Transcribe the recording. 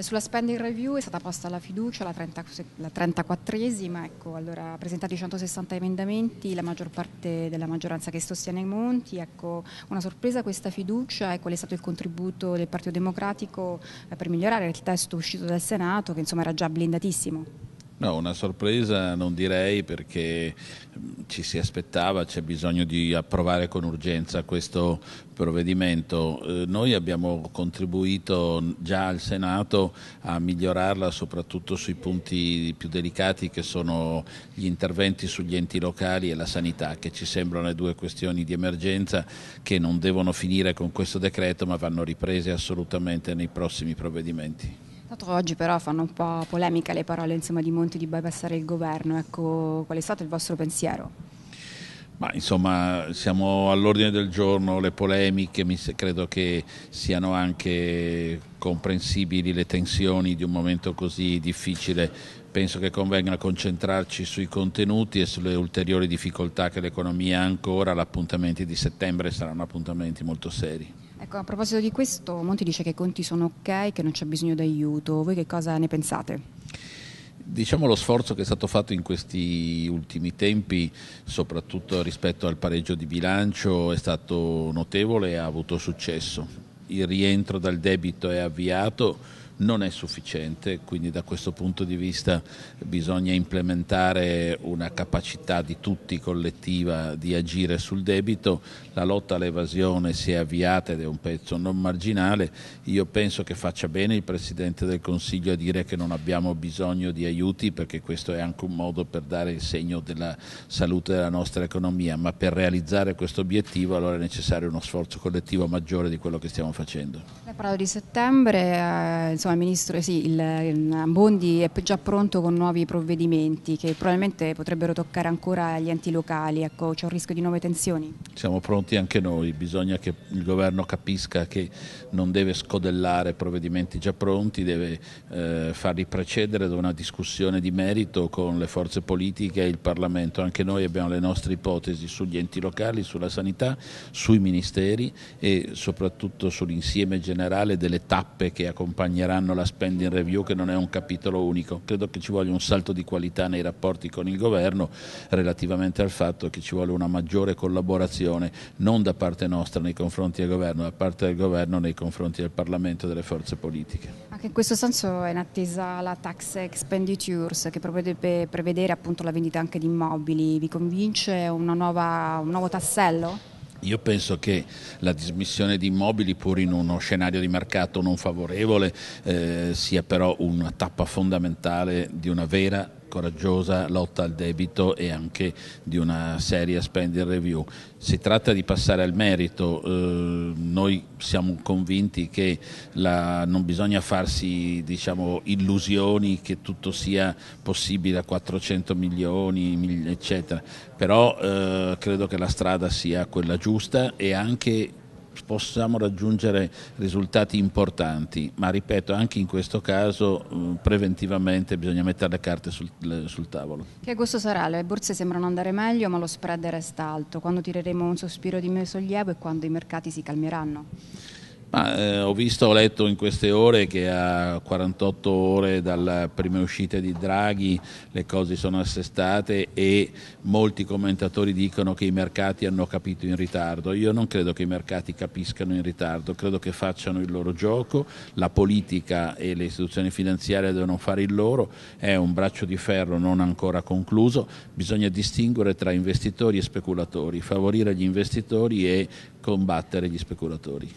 Eh, sulla spending review è stata posta la fiducia, la, 30, 34esima, ecco, allora, presentati 160 emendamenti, la maggior parte della maggioranza che sostiene i Monti. Ecco, una sorpresa questa fiducia e qual è stato il contributo del Partito Democratico eh, per migliorare il testo uscito dal Senato, che insomma era già blindatissimo. No, una sorpresa non direi perché mm, ci si aspettava, c'è bisogno di approvare con urgenza questo provvedimento. Eh, noi abbiamo contribuito già al Senato a migliorarla soprattutto sui punti più delicati che sono gli interventi sugli enti locali e la sanità, che ci sembrano le due questioni di emergenza che non devono finire con questo decreto ma vanno riprese assolutamente nei prossimi provvedimenti. Tanto oggi però fanno un po' polemica le parole insomma, di Monti di bypassare il governo, ecco, qual è stato il vostro pensiero? Ma insomma siamo all'ordine del giorno, le polemiche, credo che siano anche comprensibili le tensioni di un momento così difficile. Penso che convenga concentrarci sui contenuti e sulle ulteriori difficoltà che l'economia ha ancora. L'appuntamento di settembre saranno appuntamenti molto seri. Ecco, a proposito di questo, Monti dice che i conti sono ok, che non c'è bisogno di aiuto. Voi che cosa ne pensate? diciamo lo sforzo che è stato fatto in questi ultimi tempi, soprattutto rispetto al pareggio di bilancio, è stato notevole e ha avuto successo. Il rientro dal debito è avviato non è sufficiente, quindi da questo punto di vista bisogna implementare una capacità di tutti collettiva di agire sul debito, la lotta all'evasione si è avviata ed è un pezzo non marginale, io penso che faccia bene il Presidente del Consiglio a dire che non abbiamo bisogno di aiuti perché questo è anche un modo per dare il segno della salute della nostra economia, ma per realizzare questo obiettivo allora è necessario uno sforzo collettivo maggiore di quello che stiamo facendo. La parola di settembre, eh, insomma, insomma, Ministro, sì, il, il Bondi è già pronto con nuovi provvedimenti che probabilmente potrebbero toccare ancora gli enti locali, ecco, c'è un rischio di nuove tensioni? Siamo pronti anche noi, bisogna che il governo capisca che non deve scodellare provvedimenti già pronti, deve eh, farli precedere da una discussione di merito con le forze politiche e il Parlamento. Anche noi abbiamo le nostre ipotesi sugli enti locali, sulla sanità, sui ministeri e soprattutto sull'insieme generale delle tappe che accompagneranno rivedranno la spending review che non è un capitolo unico. Credo che ci voglia un salto di qualità nei rapporti con il governo relativamente al fatto che ci vuole una maggiore collaborazione non da parte nostra nei confronti del governo, da parte del governo nei confronti del Parlamento e delle forze politiche. Anche in questo senso è in attesa la tax expenditures che prevede, prevedere appunto la vendita anche di immobili. Vi convince una nuova, un nuovo tassello? Io penso che la dismissione di immobili, pur in uno scenario di mercato non favorevole, eh, sia però una tappa fondamentale di una vera coraggiosa lotta al debito e anche di una seria spending review. Si tratta di passare al merito, eh, noi siamo convinti che la, non bisogna farsi diciamo, illusioni che tutto sia possibile a 400 milioni, eccetera, però eh, credo che la strada sia quella giusta e anche possiamo raggiungere risultati importanti, ma ripeto anche in questo caso eh, preventivamente bisogna mettere le carte sul, sul, tavolo. Che questo sarà, le borse sembrano andare meglio ma lo spread resta alto, quando tireremo un sospiro di sollievo e quando i mercati si calmeranno? Ma, eh, ho visto, ho letto in queste ore che a 48 ore dalla prima uscita di Draghi le cose sono assestate e molti commentatori dicono che i mercati hanno capito in ritardo. Io non credo che i mercati capiscano in ritardo, credo che facciano il loro gioco, la politica e le istituzioni finanziarie devono fare il loro, è un braccio di ferro non ancora concluso, bisogna distinguere tra investitori e speculatori, favorire gli investitori e combattere gli speculatori.